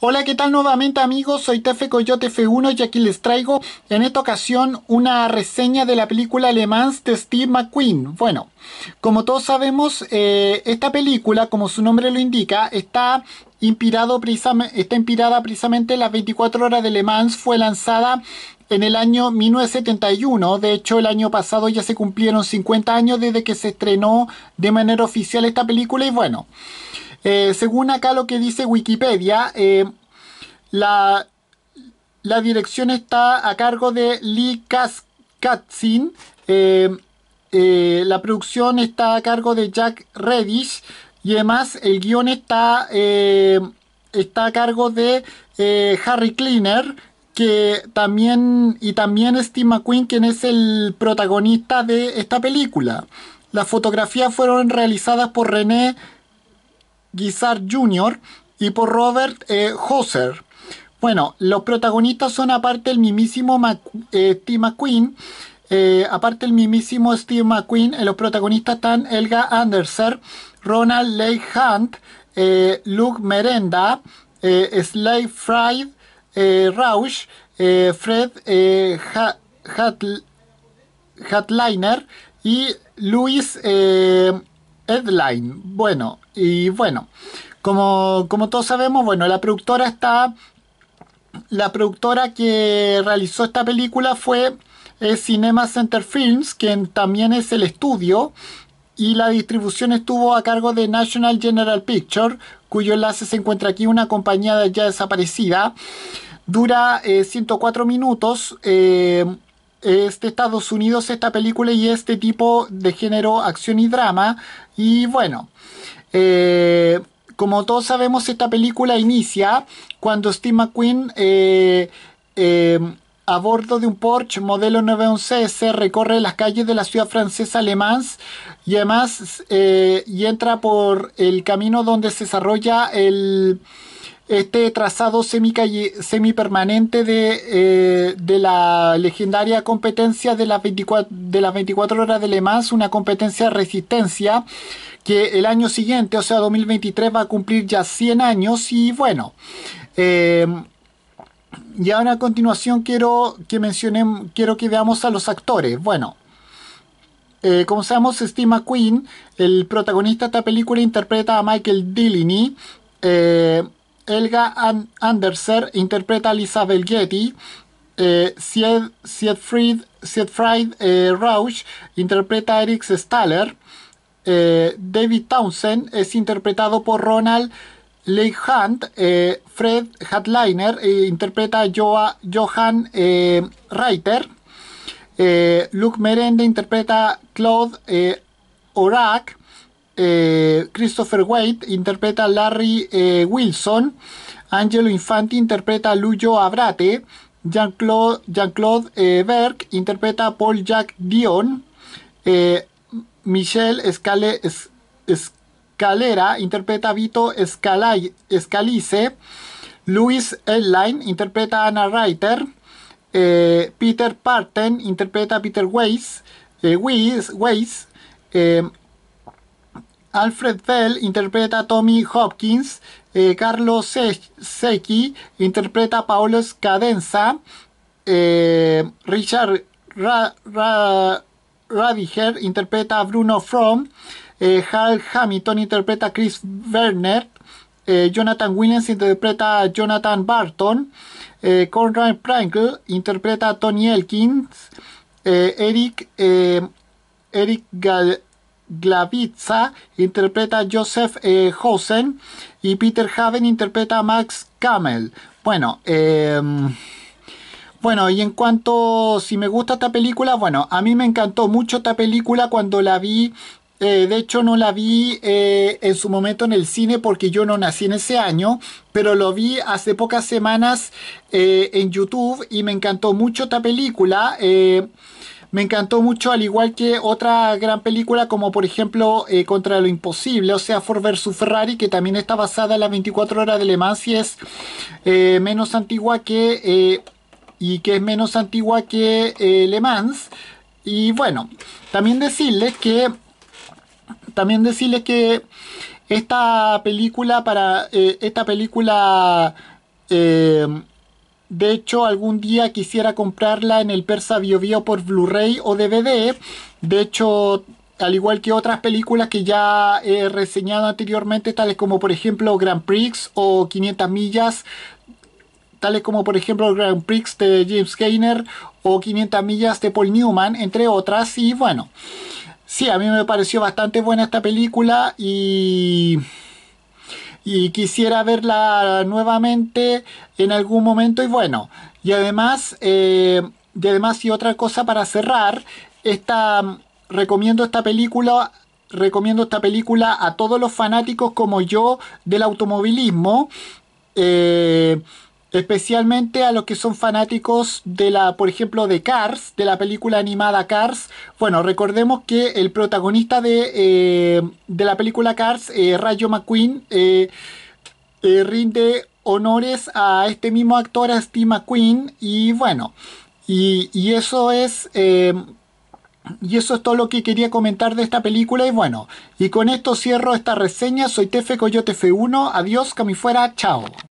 Hola, ¿qué tal nuevamente amigos? Soy Tefe Coyote F1 y aquí les traigo en esta ocasión una reseña de la película Le Mans de Steve McQueen. Bueno, como todos sabemos, eh, esta película, como su nombre lo indica, está inspirado está inspirada precisamente en las 24 horas de Le Mans, fue lanzada en el año 1971. De hecho, el año pasado ya se cumplieron 50 años desde que se estrenó de manera oficial esta película y bueno, eh, según acá lo que dice Wikipedia, eh, la, la, dirección está a cargo de Lee Katzin. Eh, la producción está a cargo de Jack Reddish. Y además el guión está, está a cargo de Harry Kleiner, que también y también Steve McQueen quien es el protagonista de esta película. Las fotografías fueron realizadas por René Guizard Jr. y por Robert eh, Bueno, los protagonistas son aparte el mismísimo eh, Steve McQueen. Eh, aparte el mismísimo Steve McQueen, eh, los protagonistas están Elga Anderser, Ronald Leigh Hunt, Luke Merenda, Slade Fried, Rausch, Fred Hatliner y Luis Headline. Bueno, y bueno, como, todos sabemos, bueno, la productora está... La productora que realizó esta película fue eh, Cinema Center Films, quien también es el estudio, y la distribución estuvo a cargo de National General Picture, cuyo enlace se encuentra aquí, una compañía ya desaparecida. Dura 104 eh, minutos. Eh, de Estados Unidos esta película y este tipo de género acción y drama. Y bueno, eh, como todos sabemos, esta película inicia cuando Steve McQueen, eh, eh, a bordo de un Porsche modelo 911S, recorre las calles de la ciudad francesa Le Mans y además y entra por el camino donde se desarrolla el este trazado semipermanente de, eh, de la legendaria competencia de las, 24, de las 24 horas de Le Mans, una competencia de resistencia que el año siguiente, o sea 2023, va a cumplir ya 100 años y bueno. Em, y ahora a continuación quiero que mencionen, quiero que veamos a los actores. Bueno, eh, como sabemos, Steve McQueen, el protagonista de esta película, interpreta a Michael Dillini. Eh, ...Elga Anderser, interpreta a Getty, eh, Getty... eh, Rausch interpreta a Eric Staller, eh, David Townsend es interpretado por Ronald Leigh Hunt, eh, Fred Hatliner interpreta a Johan Reiter, Luke Merende interpreta a Claude Orac, eh, Christopher White interpreta a Larry eh, Wilson, Angelo Infanti interpreta a Luyo Abrate, Jean-Claude eh, Berg interpreta a Paul Jack Dion, Michelle Scalera Escalera interpreta a Vito Scalise, Luis Louis Elline interpreta a Anna Reiter, Peter Parten interpreta a Peter Weiss Alfred Bell interpreta a Tommy Hopkins, eh, Carlos Se interpreta a Paolo Scadenza. Eh, Richard Radiger interpreta a Bruno Fromm, eh, Hal Hamilton interpreta a Chris Werner, Jonathan Williams interpreta a Jonathan Barton, Conrad Prankel interpreta a Tony Elkins, Eric, Eric Gal Glavitza interpreta a Joseph Hosen eh, y Peter Haven interpreta a Max Kamel... Bueno, em, bueno, y en cuanto si me gusta esta película, bueno, a mí me encantó mucho esta película cuando la vi. Eh, de hecho, no la vi eh, en su momento en el cine porque yo no nací en ese año, pero lo vi hace pocas semanas en YouTube y me encantó mucho esta película me encantó mucho, al igual que otra gran película como por ejemplo eh, Contra lo Imposible, o sea, Ford vs. Ferrari, que también está basada en las 24 horas de Le Mans y es eh, menos antigua que... Eh, y que es menos antigua que Le Mans. Y bueno, también decirles que... También decirles que esta película para... esta película... De hecho, algún día quisiera comprarla en el Persa Bio, por Blu-ray o DVD. De hecho, al igual que otras películas que ya he reseñado anteriormente, tales como por ejemplo Grand Prix o 500 millas, tales como por ejemplo Grand Prix de James Gaynor o 500 millas de Paul Newman, entre otras. Y bueno, sí, a mí me pareció bastante buena esta película y y quisiera verla nuevamente en algún momento y bueno, y además, eh, y además y otra cosa para cerrar, recomiendo esta película recomiendo esta película a todos los fanáticos como yo del automovilismo. Eh, especialmente a los que son fanáticos de la, por ejemplo, de Cars, de la película animada Cars. Bueno, recordemos que el protagonista de, eh, la película Cars, eh, Rayo McQueen, eh, rinde honores a este mismo actor, a Steve McQueen, y bueno, y, eso es... Y eso es todo lo que quería comentar de esta película. Y bueno, y con esto cierro esta reseña. Soy Tefe Coyote F1. Adiós, que fuera. Chao.